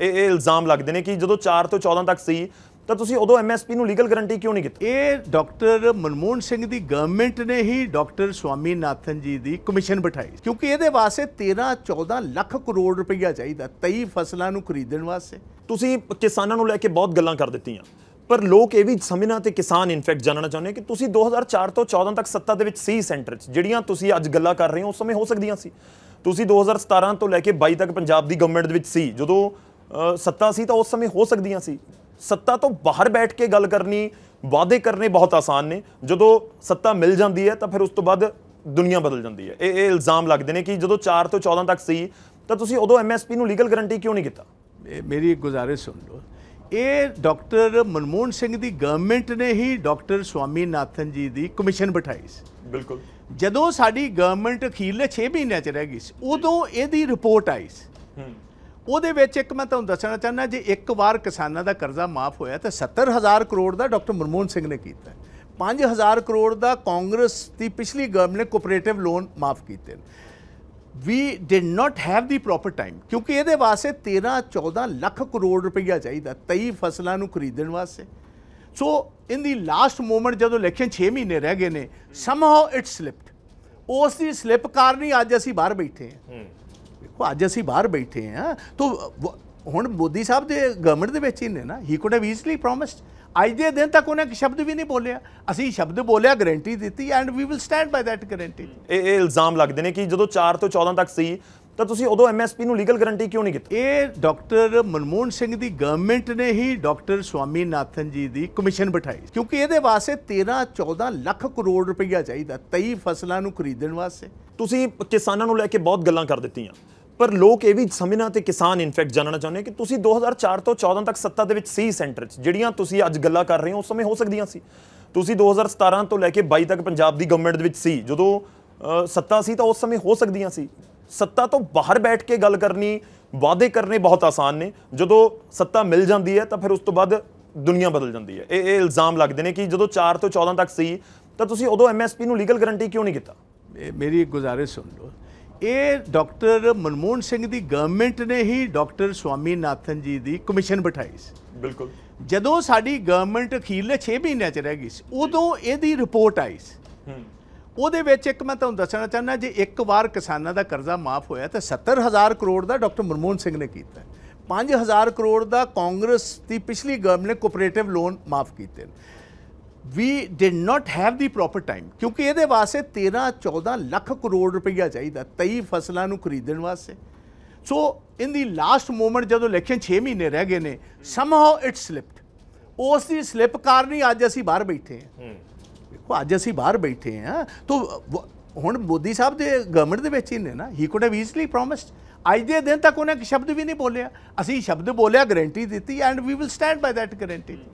ਇਹ ਇਹ ਇਲਜ਼ਾਮ ਲੱਗਦੇ ਨੇ ਕਿ ਜਦੋਂ 4 ਤੋਂ 14 ਤੱਕ ਸੀ ਤਾਂ ਤੁਸੀਂ ਉਦੋਂ ਐਮਐਸਪੀ ਨੂੰ ਲੀਗਲ ਗਾਰੰਟੀ ਕਿਉਂ ਨਹੀਂ ਕੀਤੀ ਇਹ ਡਾਕਟਰ ਮਨਮੋਹਨ ਸਿੰਘ ਦੀ ਗਵਰਨਮੈਂਟ ਨੇ ਹੀ ਡਾਕਟਰ ਸਵਾਮੀ ਨਾਥਨ ਜੀ ਦੀ ਕਮਿਸ਼ਨ ਬਿਠਾਈ ਕਿਉਂਕਿ ਇਹਦੇ ਵਾਸਤੇ 13 14 ਲੱਖ ਕਰੋੜ ਰੁਪਈਆ ਚਾਹੀਦਾ 23 ਫਸਲਾਂ ਨੂੰ ਖਰੀਦਣ ਵਾਸਤੇ ਤੁਸੀਂ ਕਿਸਾਨਾਂ ਨੂੰ ਲੈ ਕੇ ਬਹੁਤ ਗੱਲਾਂ ਕਰ ਦਿੱਤੀਆਂ ਪਰ ਲੋਕ ਇਹ ਵੀ ਸਮਝਣਾ ਤੇ ਕਿਸਾਨ ਇਨਫੈਕਟ ਜਾਣਨਾ ਚਾਹੁੰਦੇ ਕਿ ਤੁਸੀਂ 2004 ਤੋਂ 14 ਤੱਕ ਸੱਤਾ ਦੇ ਵਿੱਚ ਸੀ ਸੈਂਟਰ 'ਚ ਜਿਹੜੀਆਂ ਤੁਸੀਂ ਅੱਜ ਗੱਲਾਂ ਕਰ ਰਹੇ ਹੋ ਉਸ ਸਮੇਂ ਹੋ ਸਕਦੀਆਂ ਸੀ ਤੁਸੀਂ 2017 ਤੋਂ ਲੈ ਕੇ 22 ਤੱਕ ਪੰਜਾਬ ਦੀ ਗਵਰਨਮੈਂਟ ਦੇ ਵਿੱਚ ਸੀ ਜਦੋਂ ਸੱਤਾ ਸੀ ਤਾਂ ਉਸ ਸਮੇਂ ਹੋ ਸਕਦੀਆਂ ਸੀ ਸੱਤਾ ਤੋਂ ਬਾਹਰ ਬੈਠ ਕੇ ਗੱਲ ਕਰਨੀ ਵਾਅਦੇ ਕਰਨੇ ਬਹੁਤ ਆਸਾਨ ਨੇ ਜਦੋਂ ਸੱਤਾ ਮਿਲ ਜਾਂਦੀ ਹੈ ਤਾਂ ਫਿਰ ਉਸ ਤੋਂ ਬਾਅਦ ਦੁਨੀਆ ਬਦਲ ਜਾਂਦੀ ਹੈ ਇਹ ਇਹ ਇਲਜ਼ਾਮ ਲੱਗਦੇ ਨੇ ਕਿ ਜਦੋਂ 4 ਤੋਂ 14 ਤੱਕ ਸੀ ਤਾਂ ਤੁਸੀਂ ਉਦੋਂ ਐਮਐਸਪੀ ਨੂੰ ਲੀਗਲ ਗਾਰੰਟੀ ਕਿਉਂ ਨਹੀਂ ਕੀਤਾ ਮੇਰੀ ਇੱਕ ਗੁਜ਼ਾਰਿਸ਼ ਸੁਣ ਲਓ ਇਹ ਡਾਕਟਰ ਮਨਮੋਹਨ ਸਿੰਘ ਦੀ ਗਵਰਨਮੈਂਟ ਨੇ ਹੀ ਡਾਕਟਰ ਸਵਾਮੀ ਨਾਥਨ ਜੀ ਦੀ ਕਮਿਸ਼ਨ ਬਿਠਾਈ ਸੀ ਬਿਲਕੁਲ ਜਦੋਂ ਸਾਡੀ ਗਵਰਨਮੈਂਟ ਅਖੀਰਲੇ 6 ਮਹੀਨਿਆਂ 'ਚ ਰਹਿ ਗਈ ਸੀ ਉਦੋਂ ਇਹਦੀ ਰਿਪੋਰਟ ਆਈ ਸੀ ਉਹਦੇ ਵਿੱਚ ਇੱਕ ਮੈਂ ਤੁਹਾਨੂੰ ਦੱਸਣਾ ਚਾਹੁੰਦਾ ਜੇ ਇੱਕ ਵਾਰ ਕਿਸਾਨਾਂ ਦਾ ਕਰਜ਼ਾ ਮਾਫ ਹੋਇਆ ਤਾਂ 70000 ਕਰੋੜ ਦਾ ਡਾਕਟਰ ਮਨਮੋਹਨ ਸਿੰਘ ਨੇ ਕੀਤਾ 5000 ਕਰੋੜ ਦਾ ਕਾਂਗਰਸ ਦੀ ਪਿਛਲੀ ਗਵਰਨਮੈਂਟ ਨੇ ਕੋਆਪਰੇਟਿਵ ਲੋਨ ਮਾਫ ਕੀਤੇ ਨੇ ਵੀ did not have the proper time ਕਿਉਂਕਿ ਇਹਦੇ ਵਾਸਤੇ 13 14 ਲੱਖ ਕਰੋੜ ਰੁਪਈਆ ਚਾਹੀਦਾ 23 ਫਸਲਾਂ ਨੂੰ ਖਰੀਦਣ ਵਾਸਤੇ so in the last moment ਜਦੋਂ ਇਲੈਕਸ਼ਨ 6 ਮਹੀਨੇ ਰਹਿ ਗਏ ਨੇ ਸਮਹਾਉ ਇਟ ਸਲਿਪਡ ਉਸ ਦੀ ਸਲਿਪ ਕਾਰਨ ਹੀ ਅੱਜ ਅਸੀਂ ਬਾਹਰ ਬੈਠੇ ਹਾਂ ਦੇਖੋ ਅੱਜ ਅਸੀਂ ਬਾਹਰ ਬੈਠੇ ਆ ਤਾਂ ਹੁਣ ਮੋਦੀ ਸਾਹਿਬ ਦੇ ਗਵਰਨਮੈਂਟ ਦੇ ਵਿੱਚ ਹੀ ਨੇ ਨਾ ਹੀ ਕੁਡ ਹੈਵ ਈਜ਼ਲੀ ਪ੍ਰੋਮਿਸਡ ਅੱਜ ਦੇ ਦਿਨ ਤੱਕ ਉਹਨੇ ਇੱਕ ਸ਼ਬਦ ਵੀ ਨਹੀਂ ਬੋਲਿਆ ਅਸੀਂ ਸ਼ਬਦ ਬੋਲਿਆ ਗਾਰੰਟੀ ਦਿੱਤੀ and we will stand by that guarantee ਇਹ ਇਲਜ਼ਾਮ ਲੱਗਦੇ ਨੇ ਕਿ ਜਦੋਂ 4 ਤੋਂ 14 ਤੱਕ ਸੀ ਤਾਂ ਤੁਸੀਂ ਉਦੋਂ ਐਮਐਸਪੀ ਨੂੰ ਲੀਗਲ ਗਾਰੰਟੀ ਕਿਉਂ ਨਹੀਂ ਕੀਤੀ ਇਹ ਡਾਕਟਰ ਮਨਮੋਹਨ ਸਿੰਘ ਦੀ ਗਵਰਨਮੈਂਟ ਨੇ ਹੀ ਡਾਕਟਰ ਸਵਾਮੀ ਨਾਥਨ ਜੀ ਦੀ ਕਮਿਸ਼ਨ ਬਿਠਾਈ ਕਿਉਂਕਿ ਇਹਦੇ ਵਾਸਤੇ 13 14 ਲੱਖ ਕਰੋੜ ਰੁਪਈਆ ਚਾਹੀਦਾ 23 ਫਸਲਾਂ ਨੂੰ ਖਰੀਦਣ ਵਾਸਤੇ ਤੁਸੀਂ ਕਿਸਾਨਾਂ ਨੂੰ ਲੈ ਕੇ ਬਹੁਤ ਗੱਲਾਂ ਕਰ ਦਿੱਤੀਆਂ ਪਰ ਲੋਕ ਇਹ ਵੀ ਸਮਝਣਾ ਤੇ ਕਿਸਾਨ ਇਨਫੈਕਟ ਜਾਣਨਾ ਚਾਹੁੰਦੇ ਕਿ ਤੁਸੀਂ 2004 ਤੋਂ 14 ਤੱਕ ਸੱਤਾ ਦੇ ਵਿੱਚ ਸੀ ਸੈਂਟਰ 'ਚ ਜਿਹੜੀਆਂ ਤੁਸੀਂ ਅੱਜ ਗੱਲਾਂ ਕਰ ਰਹੇ ਹੋ ਉਸ ਸਮੇਂ ਹੋ ਸਕਦੀਆਂ ਸੀ ਤੁਸੀਂ 2017 ਤੋਂ ਲੈ ਕੇ 22 ਤੱਕ ਪੰਜਾਬ ਦੀ ਗਵਰਨਮੈਂਟ ਦੇ ਵਿੱਚ ਸੀ ਜਦੋਂ ਸੱਤਾ ਸੀ ਤਾਂ ਉਸ ਸਮੇਂ ਹੋ ਸਕਦੀਆਂ ਸੀ ਸੱਤਾ ਤੋਂ ਬਾਹਰ ਬੈਠ ਕੇ ਗੱਲ ਕਰਨੀ ਵਾਅਦੇ ਕਰਨੇ ਬਹੁਤ ਆਸਾਨ ਨੇ ਜਦੋਂ ਸੱਤਾ ਮਿਲ ਜਾਂਦੀ ਹੈ ਤਾਂ ਫਿਰ ਉਸ ਤੋਂ ਬਾਅਦ ਦੁਨੀਆ ਬਦਲ ਜਾਂਦੀ ਹੈ ਇਹ ਇਹ ਇਲਜ਼ਾਮ ਲੱਗਦੇ ਨੇ ਕਿ ਜਦੋਂ 4 ਤੋਂ 14 ਤੱਕ ਸੀ ਤਾਂ ਤੁਸੀਂ ਉਦੋਂ ਐਮਐਸਪੀ ਨੂੰ ਲੀਗਲ ਗਾਰੰਟੀ ਕਿਉਂ ਨਹੀਂ ਕੀਤਾ ਮੇਰੀ ਇੱਕ ਗੁਜ਼ਾਰਿਸ਼ ਸੁਣ ਲਓ ਇਹ ਡਾਕਟਰ ਮਨਮੋਹਨ ਸਿੰਘ ਦੀ ਗਵਰਨਮੈਂਟ ਨੇ ਹੀ ਡਾਕਟਰ ਸਵਾਮੀ ਨਾਥਨ ਜੀ ਦੀ ਕਮਿਸ਼ਨ ਬਿਠਾਈ ਸੀ ਬਿਲਕੁਲ ਜਦੋਂ ਸਾਡੀ ਗਵਰਨਮੈਂਟ ਅਖੀਰਲੇ 6 ਮਹੀਨਿਆਂ 'ਚ ਰਹਿ ਗਈ ਸੀ ਉਦੋਂ ਇਹਦੀ ਰਿਪੋਰਟ ਆਈ ਸੀ ਉਹਦੇ ਵਿੱਚ ਇੱਕ ਮੈਂ ਤੁਹਾਨੂੰ ਦੱਸਣਾ ਚਾਹੁੰਦਾ ਜੇ ਇੱਕ ਵਾਰ ਕਿਸਾਨਾਂ ਦਾ ਕਰਜ਼ਾ ਮਾਫ ਹੋਇਆ ਤਾਂ 70000 ਕਰੋੜ ਦਾ ਡਾਕਟਰ ਮਨਮੋਹਨ ਸਿੰਘ ਨੇ ਕੀਤਾ 5000 ਕਰੋੜ ਦਾ ਕਾਂਗਰਸ ਦੀ ਪਿਛਲੀ ਗਵਰਨਮੈਂਟ ਨੇ ਕੋਆਪਰੇਟਿਵ ਲੋਨ ਮਾਫ ਕੀਤੇ ਨੇ ਵੀ did not have the proper time ਕਿਉਂਕਿ ਇਹਦੇ ਵਾਸਤੇ 13 14 ਲੱਖ ਕਰੋੜ ਰੁਪਈਆ ਚਾਹੀਦਾ 23 ਫਸਲਾਂ ਨੂੰ ਖਰੀਦਣ ਵਾਸਤੇ so in the last moment ਜਦੋਂ ਲਿਖੇ 6 ਮਹੀਨੇ ਰਹਿ ਗਏ ਨੇ ਸਮਹਾਉ ਇਟ ਸਲਿਪਡ ਉਸ ਦੀ ਸਲਿਪ ਕਾਰਨ ਹੀ ਅੱਜ ਅਸੀਂ ਬਾਹਰ ਬੈਠੇ ਹਾਂ ਦੇਖੋ ਅੱਜ ਅਸੀਂ ਬਾਹਰ ਬੈਠੇ ਆ ਤਾਂ ਹੁਣ ਮੋਦੀ ਸਾਹਿਬ ਦੇ ਗਵਰਨਮੈਂਟ ਦੇ ਵਿੱਚ ਹੀ ਨੇ ਨਾ ਹੀ ਕੁਡ ਹੈਵ ਈਜ਼ਲੀ ਪ੍ਰੋਮਿਸਡ ਅੱਜ ਦੇ ਦਿਨ ਤੱਕ ਉਹਨੇ ਇੱਕ ਸ਼ਬਦ ਵੀ ਨਹੀਂ ਬੋਲਿਆ ਅਸੀਂ ਸ਼ਬਦ ਬੋਲਿਆ ਗਰੰਟੀ ਦਿੱਤੀ and we will stand by that guarantee